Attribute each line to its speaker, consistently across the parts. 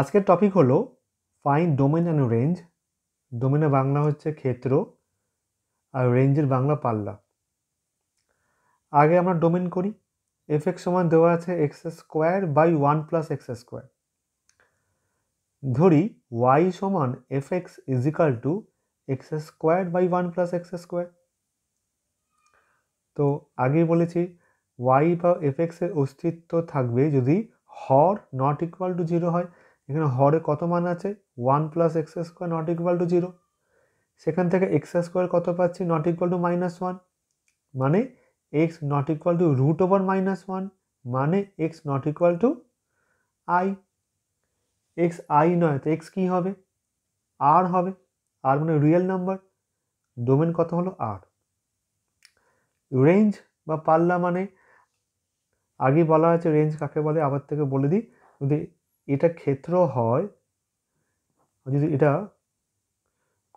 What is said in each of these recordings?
Speaker 1: আজকের টপিক হলো fine domain and range ডোমেনের বাংলা হচ্ছে ক্ষেত্র আর রেঞ্জের বাংলা পাল্লা আগে আমরা ডোমেন করি এফ এক্স সমান দেওয়া আছে X square by one plus x square ধরি ওয়াই সমান F X is equal to X square by one plus x square তো আগেই বলেছি ওয়াই বা এফ এক্সের অস্তিত্ব থাকবে যদি হর নট ইকুয়াল টু জিরো হয় এখানে হরে কত মান আছে one plus x square not equal to zero সেখান থেকে এক্স স্কোয়ার কত পাচ্ছি not equal to minus one মানে X not equal to root over minus one মানে X not equal to I X I নয় তো এক্স কী হবে আর হবে আর মানে রিয়েল নাম্বার ডোমেন কত হলো আর রেঞ্জ বা পাল্লা মানে আগে বলা হয়েছে রেঞ্জ কাকে বলে আবার থেকে বলে দিই যদি এটা ক্ষেত্র হয় যদি এটা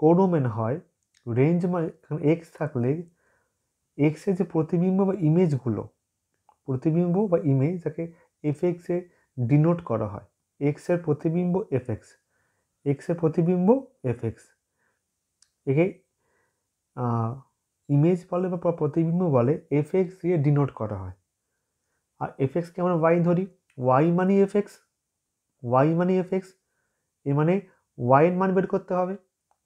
Speaker 1: কোডোমেন হয় রেঞ্জ মানে এক্স থাকলে এক্সের যে প্রতিবিম্ব বা ইমেজগুলো প্রতিবিম্ব বা ইমেজ যাকে এফ এক্সে ডিনোট করা হয় এক্সের প্রতিবিম্ব এফ এক্স এক্সের প্রতিবিম্ব এফ এক্স একে ইমেজ বলে বা প্রতিবিম্ব বলে এফ এক্স দিয়ে ডিনোট করা হয় আর এফ এক্সকে আমরা ওয়াই ধরি ওয়াই মানি এফ এক্স ওয়াই মানে এফ এক্স এ মানে ওয়াইয়ের মান বের করতে হবে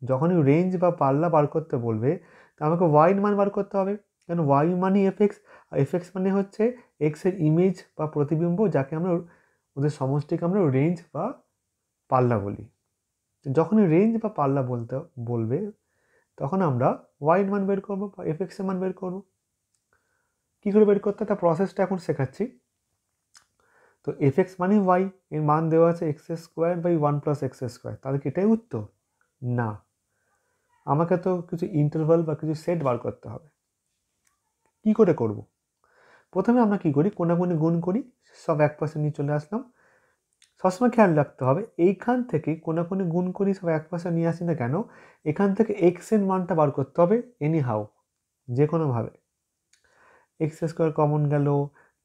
Speaker 1: যখনই রেঞ্জ বা পাল্লা বার করতে বলবে তা আমাকে ওয়াইয়ের মান বার করতে হবে কারণ ওয়াই মানে এফ এক্স আর এফ এক্স মানে হচ্ছে এক্সের ইমেজ বা প্রতিবিম্ব যাকে আমরা ওদের সমষ্টিকে আমরা রেঞ্জ বা পাল্লা বলি যখনই রেঞ্জ বা পাল্লা বলতে বলবে তখন আমরা ওয়াইয়ের মান বের করবো বা এফ এক্সের মান বের করবো কী করে বের করতে তার প্রসেসটা এখন শেখাচ্ছি তো এফ এক্স মানে ওয়াই এর মান দেওয়া আছে X square by one plus x square তাহলে কি এটাই উত্তর না আমাকে তো কিছু ইন্টারভাল বা কিছু সেট বার করতে হবে কি করে করব। প্রথমে আমরা কি করি কোনাগুনি গুণ করি সব এক পাশে নিয়ে চলে আসলাম সবসময় খেয়াল রাখতে হবে এইখান থেকে কোনাকুনি গুণ করি সব এক পাশে নিয়ে আসি না কেন এখান থেকে এক্সের মানটা বার করতে হবে এনি হাউ যে কোনোভাবে এক্স স্কোয়ার কমন গেল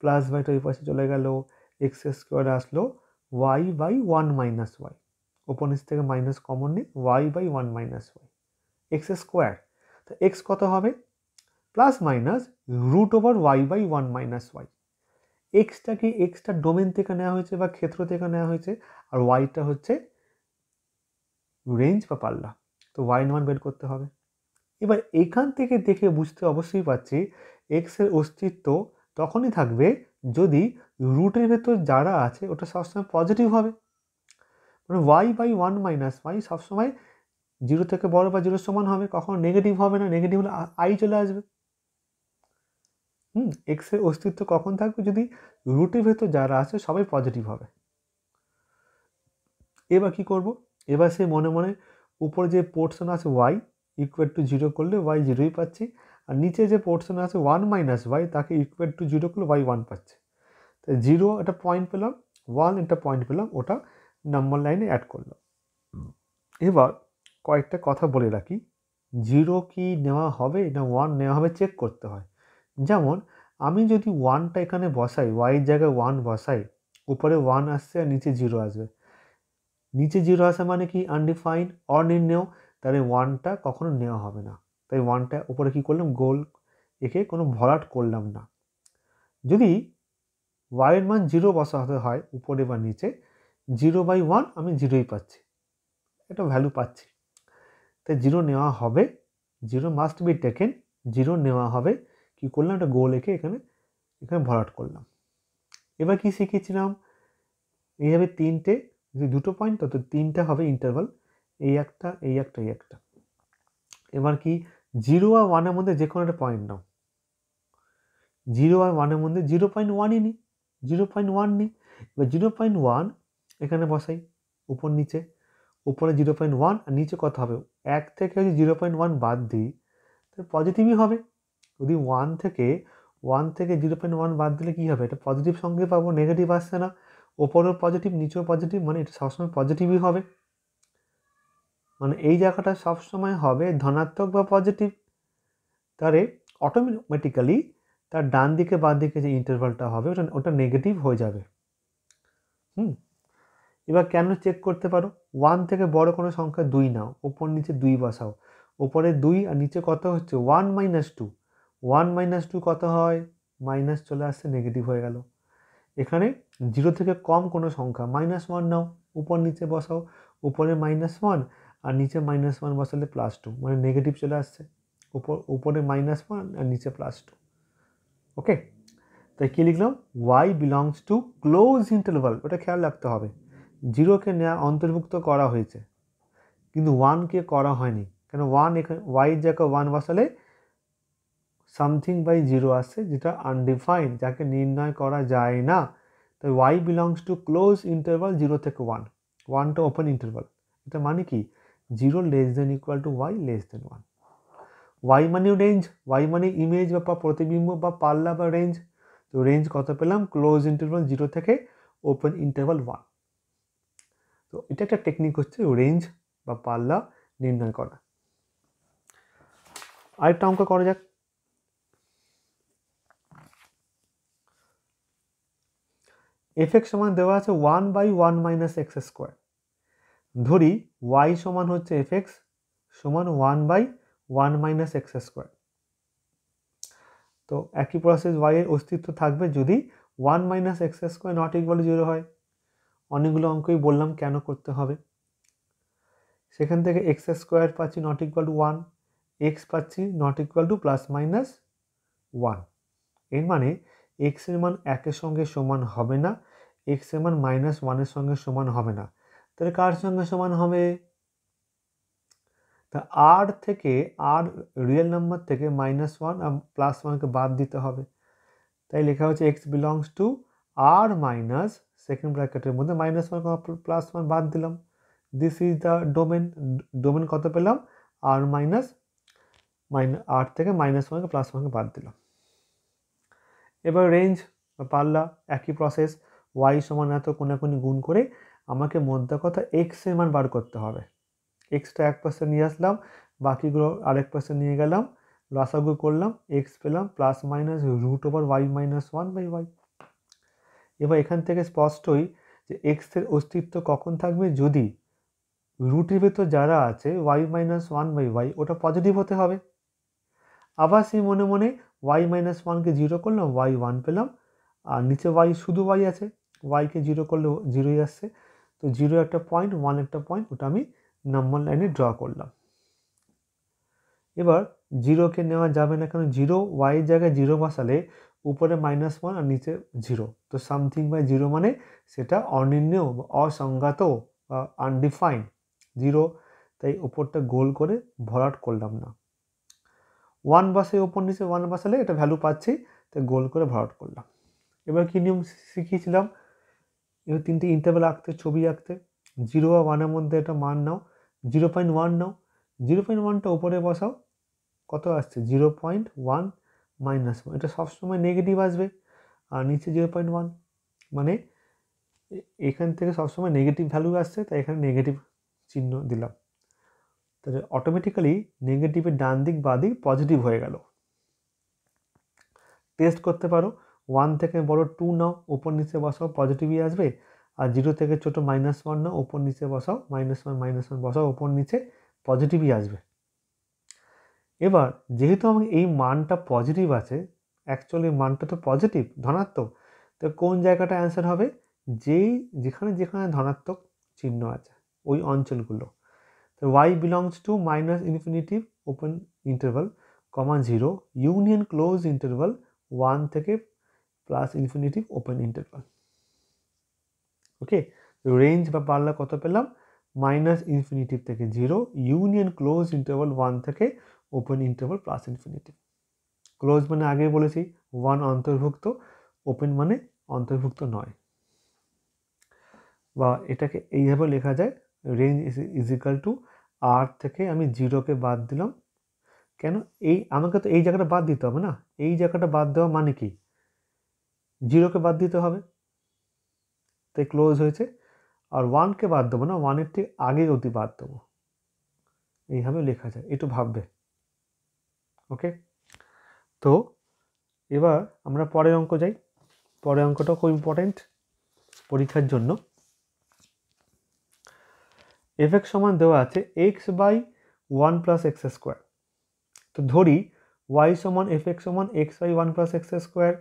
Speaker 1: প্লাস বাই ওই পাশে চলে গেল এক্স স্কোয়ার আসলো Y by one minus Y ওপর নিচ থেকে মাইনাস কমন নিই Y by one minus Y x square তো এক্স কত হবে plus minus root over Y by one minus Y এক্সটাকে এক্সটা ডোমেন থেকে নেওয়া হয়েছে বা ক্ষেত্র থেকে নেওয়া হয়েছে আর ওয়াইটা হচ্ছে রেঞ্জ বা পাল্লা তো ওয়াইন ওয়ান বের করতে হবে এবার এখান থেকে দেখে বুঝতে অবশ্যই পাচ্ছি এক্সের অস্তিত্ব তখনই থাকবে যদি রুটের ভেতর যারা আছে ওটা সবসময় পজিটিভ হবে মানে y by one minus y সবসময় জিরো থেকে বড় বা জিরোর সমান হবে কখনো নেগেটিভ হবে না নেগেটিভ হলে আই চলে আসবে হুম এক্সের অস্তিত্ব কখন থাকবে যদি রুটের ভেতর যারা আছে সবাই পজিটিভ হবে এবার কি করব এবার সে মনে মনে উপরে যে পোর্শন আছে ওয়াই ইকুয়াল টু জিরো করলে ওয়াই জিরোই পাচ্ছি আর নিচে যে পোর্শন আছে ওয়ান মাইনাস ওয়াই তাকে ইকুয়াল টু জিরো করলে ওয়াই ওয়ান পাচ্ছে তাই জিরো একটা পয়েন্ট পেলাম ওয়ান একটা পয়েন্ট পেলাম ওটা নাম্বার লাইনে অ্যাড করলাম এবার কয়েকটা কথা বলে রাখি জিরো কি নেওয়া হবে না ওয়ান নেওয়া হবে চেক করতে হয় যেমন আমি যদি ওয়ানটা এখানে বসাই ওয়াই জায়গায় ওয়ান বসাই উপরে ওয়ান আসছে আর নিচে জিরো আসবে নিচে জিরো আসা মানে কি আনডিফাইন অনির্ণেয় তাহলে ওয়ানটা কখনো নেওয়া হবে না তাই ওয়ানটা উপরে কি করলাম গোল একে কোনো ভরাট করলাম না যদি ওয়াইয়ের মান জিরো বসাতে হয় উপরে বা নিচে জিরো বাই ওয়ান আমি জিরোই পাচ্ছি এটা ভ্যালু পাচ্ছি তাই জিরো নেওয়া হবে zero must be taken zero নেওয়া হবে কি করলাম একটা গোল এঁকে এখানে এখানে ভরাট করলাম এবার কি শিখেছিলাম এইভাবে তিনটে যদি দুটো পয়েন্ট তত তিনটে হবে ইন্টারভাল এই একটা এই একটা এই একটা এবার কি জিরো আর ওয়ানের মধ্যে যে কোনো একটা পয়েন্ট নাও জিরো আর ওয়ানের মধ্যে জিরো পয়েন্ট ওয়ানই নিই জিরো পয়েন্ট ওয়ান নিই এবার জিরো পয়েন্ট ওয়ান এখানে বসাই উপর নিচে উপরে জিরো পয়েন্ট ওয়ান আর নিচে কত হবে এক থেকে যদি জিরো পয়েন্ট ওয়ান বাদ দিই তাহলে পজিটিভই হবে যদি ওয়ান থেকে ওয়ান থেকে জিরো পয়েন্ট ওয়ান বাদ দিলে কী হবে এটা পজিটিভ সঙ্গে পাবো নেগেটিভ আসছে না ওপরও পজিটিভ নিচেও পজিটিভ মানে এটা সবসময় পজিটিভই হবে মানে এই জায়গাটা সবসময় হবে ধনাত্মক বা পজিটিভ তাহলে অটোমেটিক্যালি তার ডান দিকে বাদ দিকে যে ইন্টারভালটা হবে ওটা ওটা নেগেটিভ হয়ে যাবে হুম এবার কেন চেক করতে পারো ওয়ান থেকে বড় কোনো সংখ্যা দুই নাও ওপর নিচে দুই বসাও ওপরে দুই আর নিচে কত হচ্ছে one minus two one minus two কত হয় মাইনাস চলে আসছে নেগেটিভ হয়ে গেল এখানে জিরো থেকে কম কোনো সংখ্যা মাইনাস ওয়ান নাও উপর নিচে বসাও উপরে মাইনাস ওয়ান আর নিচে মাইনাস ওয়ান বসালে প্লাস টু মানে নেগেটিভ চলে আসছে উপর উপরে মাইনাস ওয়ান আর নিচে প্লাস টু ওকে তাই কী লিখলাম y belongs to close interval ওটা খেয়াল রাখতে হবে জিরোকে নেওয়া অন্তর্ভুক্ত করা হয়েছে কিন্তু ওয়ানকে করা হয়নি কেন ওয়ান এখানে ওয়াই জায়গায় ওয়ান বসালে সামথিং বাই জিরো আসছে যেটা আনডিফাইন্ড যাকে নির্ণয় করা যায় না তাই y belongs to close interval zero থেকে one one to open interval এটা মানে কি zero less than equal to y less than one y মানে রেঞ্জ ওয়াই মানে ইমেজ বা প্রতিবিম্ব বা পাল্লা বা রেঞ্জ তো রেঞ্জ কত পেলাম ক্লোজ ইন্টারভাল জিরো থেকে ওপেন ইন্টারভাল ওয়ান তো এটা একটা টেকনিক হচ্ছে রেঞ্জ বা পাল্লা নির্ণয় করা আরেকটা অঙ্ক করা যাক এফেক্স সমান দেওয়া আছে one by one minus x square ধরি ওয়াই সমান হচ্ছে এফেক্স সমান one by one minus x square তো একই প্রসেস ওয়াইয়ের অস্তিত্ব থাকবে যদি one minus x square not equal zero হয় অনেকগুলো অঙ্কই বললাম কেন করতে হবে সেখান থেকে এক্স স্কোয়ার পাচ্ছি not equal to one x পাচ্ছি not equal to plus minus one এর মানে এক্সের মান একের সঙ্গে সমান হবে না এক্সের মান মাইনাস ওয়ানের সঙ্গে সমান হবে না তাহলে কার সঙ্গে সমান হবে তা আর থেকে আর রিয়েল নাম্বার থেকে মাইনাস ওয়ান আর প্লাস ওয়ানকে বাদ দিতে হবে তাই লেখা হচ্ছে x belongs to R minus second ব্র্যাকেটের মধ্যে মাইনাস ওয়ান প্লাস ওয়ান বাদ দিলাম this is the domain domain কত পেলাম আর মাইনাস মাইনা আর থেকে মাইনাস ওয়ানকে প্লাস ওয়ানকে বাদ দিলাম এবার রেঞ্জ বা পাল্লা একই প্রসেস ওয়াই সমান এত কোনাকুনি গুণ করে আমাকে মোদ্দা কথা এক্সের মান বার করতে হবে এক্সট্রা এক পার্সেন্ট নিয়ে আসলাম বাকিগুলো আরেক পার্সেন্ট নিয়ে গেলাম রাসাগু করলাম এক্স পেলাম plus minus root over y minus one by y এবার এখান থেকে স্পষ্টই যে এক্সের অস্তিত্ব কখন থাকবে যদি রুটের ভেতর যারা আছে y minus one by y ওটা পজিটিভ হতে হবে আবার সেই মনে মনে ওয়াই মাইনাস ওয়ানকে জিরো করলাম ওয়াই ওয়ান পেলাম আর নিচে ওয়াই শুধু ওয়াই আছে ওয়াইকে জিরো করলে জিরোই আসছে তো জিরো একটা পয়েন্ট ওয়ান একটা পয়েন্ট ওটা আমি নাম্বার লাইনে ড্র করলাম এবার জিরোকে নেওয়া যাবে না কারণ জিরো ওয়াই জায়গায় জিরো বসালে উপরে মাইনাস ওয়ান আর নিচে জিরো তো সামথিং বাই জিরো মানে সেটা অনির্ণেয় অসংজ্ঞাত বা আনডিফাইন জিরো তাই উপরটা গোল করে ভরাট করলাম না ওয়ান বাসে ওপর নিচে ওয়ান বসালে এটা ভ্যালু পাচ্ছি তাই গোল করে ভরাট করলাম এবার কী নিয়ম শিখিয়েছিলাম এবার তিনটে ইন্টারভেল আঁকতে ছবি আঁকতে জিরো বা ওয়ানের মধ্যে একটা মান নাও জিরো পয়েন্ট ওয়ান নাও জিরো পয়েন্ট ওয়ানটা ওপরে বসাও কত আসছে zero point one minus one এটা সবসময় নেগেটিভ আসবে আর নিচে জিরো পয়েন্ট ওয়ান মানে এখান থেকে সবসময় নেগেটিভ ভ্যালু আসছে তাই এখানে নেগেটিভ চিহ্ন দিলাম তাহলে অটোমেটিক্যালি নেগেটিভের ডান দিক বা দিক পজিটিভ হয়ে গেল টেস্ট করতে পারো ওয়ান থেকে বড় টু নাও ওপর নিচে বসাও পজিটিভই আসবে আর জিরো থেকে ছোটো মাইনাস ওয়ান না ওপর নিচে বসাও মাইনাস ওয়ান মাইনাস ওয়ান বসাও ওপর নিচে পজিটিভই আসবে এবার যেহেতু আমার এই মানটা পজিটিভ আছে অ্যাকচুয়ালি মানটা তো পজিটিভ ধনাত্মক তো কোন জায়গাটা অ্যান্সার হবে যেই যেখানে যেখানে ধনাত্মক চিহ্ন আছে ওই অঞ্চলগুলো তো y belongs to minus infinitive open interval comma zero union close interval one থেকে plus infinitive open interval okay range বা পাল্লা কত পেলাম মাইনাস ইনফিনিটিভ থেকে zero union close interval one থেকে open interval plus infinitive close মানে আগে বলেছি ওয়ান অন্তর্ভুক্ত ওপেন মানে অন্তর্ভুক্ত নয় বা এটাকে এইভাবে লেখা যায় range is equal to R থেকে আমি জিরোকে বাদ দিলাম কেন এই আমাকে তো এই জায়গাটা বাদ দিতে হবে না এই জায়গাটা বাদ দেওয়া মানে কি জিরোকে বাদ দিতে হবে তে ক্লোজ হয়েছে আর ওয়ানকে বাদ দেবো না ওয়ানের ঠিক আগে অতি বাদ দেবো এইভাবে লেখা যায় একটু ভাববে ওকে তো এবার আমরা পরের অঙ্ক যাই পরের অঙ্কটাও খুব ইম্পর্ট্যান্ট পরীক্ষার জন্য এফ এক্স সমান দেওয়া আছে x by one plus x square তো ধরি ওয়াই সমান এফ এক্স সমান x by one plus x square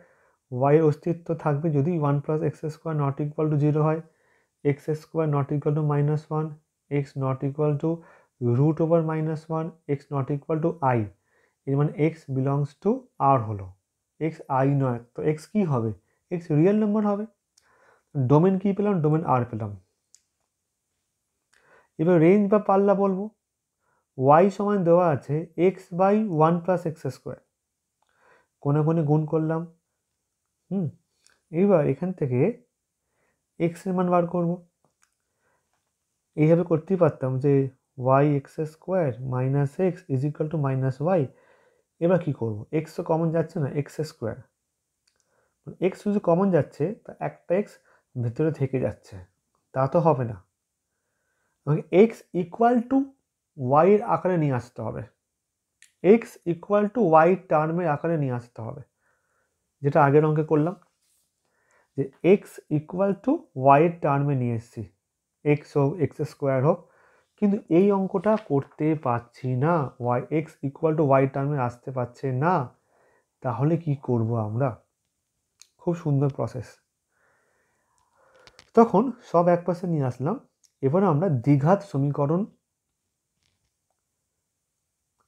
Speaker 1: ওয়াইয়ের অস্তিত্ব থাকবে যদি one plus x square not equal to zero হয় x square not equal to minus one x not equal to root over minus one x not equal to i এর মানে x belongs to আর হলো x I নয় তো x কী হবে x real number হবে domain কী পেলাম ডোমেন আর পেলাম এবার রেঞ্জ বা পাল্লা বলবো ওয়াই সমান দেওয়া আছে x by one plus x square কোনে কোনে গুণ করলাম হুম এইবার এখান থেকে এক্স এর মান বার করব এইভাবে করতেই পারতাম যে y x square minus x is equal to minus y এবার কী করবো এক্স তো কমন যাচ্ছে না এক্স স্কোয়ার এক্স যদি কমন যাচ্ছে তা একটা এক্স ভেতরে থেকে যাচ্ছে তা তো হবে না আমাকে এক্স ইকুয়াল টু ওয়াইয়ের আকারে নিয়ে আসতে হবে এক্স ইকুয়াল টু ওয়াই টার্মের আকারে নিয়ে আসতে হবে যেটা আগের অঙ্কে করলাম যে এক্স ইকুয়াল টু ওয়াইয়ের টার্মে নিয়ে এসছি এক্স হোক এক্স স্কোয়ার হোক কিন্তু এই অঙ্কটা করতে পারছি না y x equal to y টার্মে আসতে পারছে না তাহলে কি করব আমরা খুব সুন্দর প্রসেস তখন সব এক পাশে নিয়ে আসলাম এবারে আমরা দ্বিঘাত সমীকরণ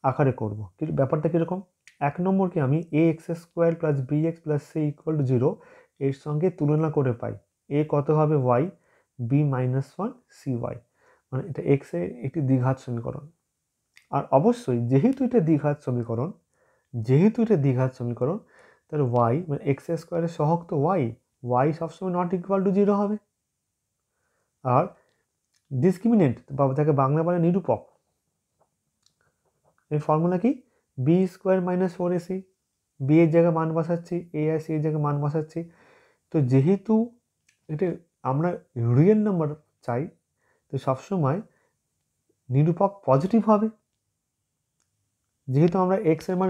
Speaker 1: আকারে করব কিন্তু ব্যাপারটা কীরকম এক নম্বরকে আমি a x square plus b x plus c equal to zero এর সঙ্গে তুলনা করে পাই এ কত হবে y b minus one c y মানে এটা এক্সের একটি দ্বিঘাত সমীকরণ আর অবশ্যই যেহেতু এটা দ্বিঘাত সমীকরণ যেহেতু এটা দ্বিঘাত সমীকরণ তাহলে ওয়াই মানে এক্স স্কোয়ারের সহক তো ওয়াই ওয়াই সবসময় নট ইকুয়াল টু জিরো হবে আর ডিসক্রিমিনেন্ট বা তাকে বাংলা বলে নিরূপক এর ফর্মুলা কি b square minus four a c b এর জায়গায় মান বসাচ্ছি এ আর সি এর জায়গায় মান বসাচ্ছি তো যেহেতু এটা আমরা রিয়েল নাম্বার চাই তো সবসময় নিরূপক পজিটিভ হবে যেহেতু আমরা এক্স এর মান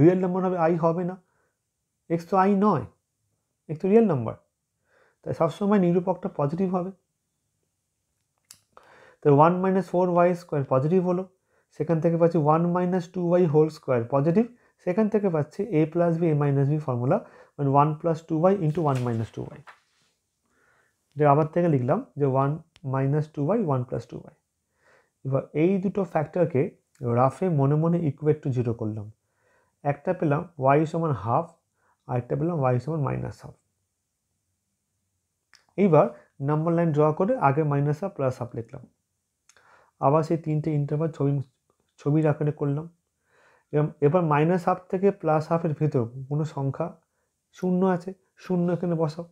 Speaker 1: রিয়েল নাম্বার হবে আই হবে না এক্স তো আই নয় এক্স তো রিয়েল নাম্বার তাই সবসময় নিরূপকটা পজিটিভ হবে তো one minus four y square positive হলো সেখান থেকে পাচ্ছি one minus two y whole square positive সেখান থেকে পাচ্ছি a plus b a minus b formula মানে one plus two y into one minus two y এটা আবার থেকে লিখলাম যে one minus two y one plus two y এবার এই দুটো ফ্যাক্টরকে রাফে মনে মনে ইকুয়েট টু জিরো করলাম একটা পেলাম ওয়াই সমান হাফ আরেকটা পেলাম ওয়াই সমান মাইনাস হাফ এইবার নাম্বার লাইন ড্র করে আগে মাইনাস হাফ প্লাস হাফ লিখলাম আবার সেই তিনটে ইন্টারভাল ছবি ছবির আকারে করলাম এবং এবার মাইনাস হাফ থেকে প্লাস হাফের ভিতর কোনো সংখ্যা শূন্য আছে শূন্য এখানে বসাও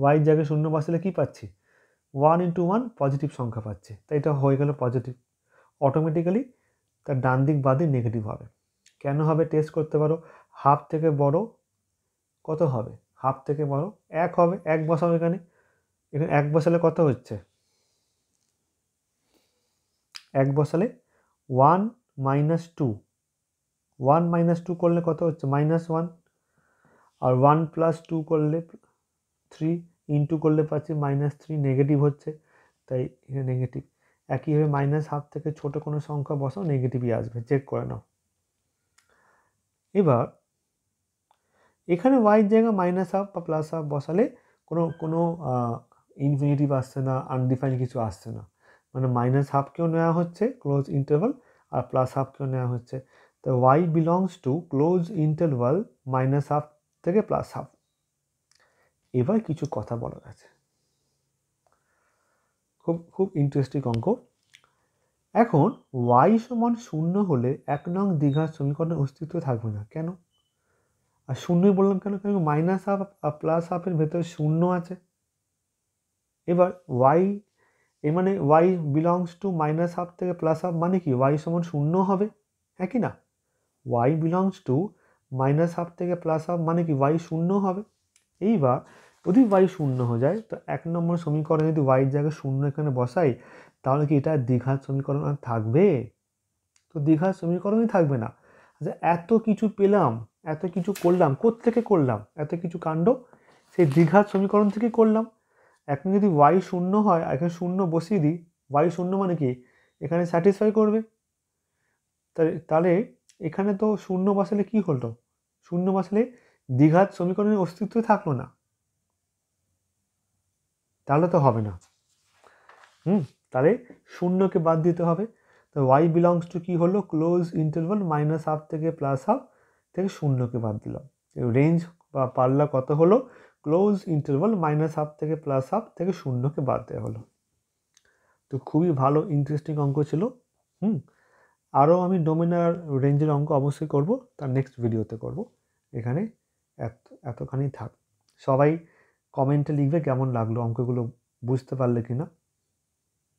Speaker 1: ওয়াই জায়গায় শূন্য বসালে কি পাচ্ছি ওয়ান ইন্টু ওয়ান পজিটিভ সংখ্যা পাচ্ছে তাই এটা হয়ে গেল পজিটিভ অটোমেটিক্যালি তার ডান দিক বাদে নেগেটিভ হবে কেন হবে টেস্ট করতে পারো হাফ থেকে বড় কত হবে হাফ থেকে বড় এক হবে এক বসাও এখানে এখানে এক বসালে কত হচ্ছে এক বসালে one minus two one minus two করলে কত হচ্ছে মাইনাস ওয়ান আর ওয়ান প্লাস টু করলে থ্রি ইন্টু করলে পাচ্ছি মাইনাস থ্রি নেগেটিভ হচ্ছে তাই এখানে নেগেটিভ একইভাবে মাইনাস হাফ থেকে ছোট কোনো সংখ্যা বসাও নেগেটিভই আসবে চেক করে নাও এবার এখানে ওয়াই জায়গায় মাইনাস হাফ বা প্লাস হাফ বসালে কোনো কোনো ইনফিনিটিভ আসছে না আনডিফাইন কিছু আসছে না মানে মাইনাস হাফকেও নেওয়া হচ্ছে ক্লোজ ইন্টারভাল আর প্লাস হাফকেও নেওয়া হচ্ছে তো y belongs to close interval minus half থেকে প্লাস হাফ এবার কিছু কথা বলার আছে খুব খুব ইন্টারেস্টিং অঙ্ক এখন ওয়াই সমান শূন্য হলে এক নং দীঘার সমীকরণের অস্তিত্ব থাকবে না কেন আর শূন্যই বললাম কেন কেন মাইনাস হাফ আর প্লাস হাফের ভেতরে শূন্য আছে এবার ওয়াই এর মানে y belongs to minus half থেকে প্লাস হাফ মানে কি ওয়াই সমান শূন্য হবে হ্যাঁ কি না y belongs to minus half থেকে প্লাস হাফ মানে কি ওয়াই শূন্য হবে এইবার যদি ওয়াই শূন্য হয়ে যায় তো এক নম্বর সমীকরণে যদি ওয়াই জায়গায় শূন্য এখানে বসাই তাহলে কি এটা দীঘার সমীকরণ আর থাকবে তো দীঘার সমীকরণই থাকবে না আচ্ছা এত কিছু পেলাম এত কিছু করলাম থেকে করলাম এত কিছু কাণ্ড সেই দীঘার সমীকরণ থেকে করলাম এখন যদি ওয়াই শূন্য হয় এখানে শূন্য বসিয়ে দিই ওয়াই শূন্য মানে কি এখানে স্যাটিসফাই করবে তাহলে এখানে তো শূন্য বসালে কি হলো শূন্য বসালে দ্বিঘাত সমীকরণের অস্তিত্ব থাকলো না তাহলে তো হবে না হুম তাহলে শূন্যকে বাদ দিতে হবে তো ওয়াই বিলংস টু কী হলো ক্লোজ ইন্টারভাল মাইনাস হাফ থেকে প্লাস হাফ থেকে শূন্যকে বাদ দিলাম রেঞ্জ বা পাল্লা কত হলো ক্লোজ ইন্টারভাল মাইনাস হাফ থেকে প্লাস হাফ থেকে শূন্যকে বাদ দেওয়া হলো তো খুবই ভালো ইন্টারেস্টিং অঙ্ক ছিল হুম আরও আমি ডোমিনার রেঞ্জের অঙ্ক অবশ্যই করব তার নেক্সট ভিডিওতে করব এখানে এত এতখানি থাক সবাই কমেন্টে লিখবে কেমন লাগলো অঙ্কগুলো বুঝতে পারলে কি না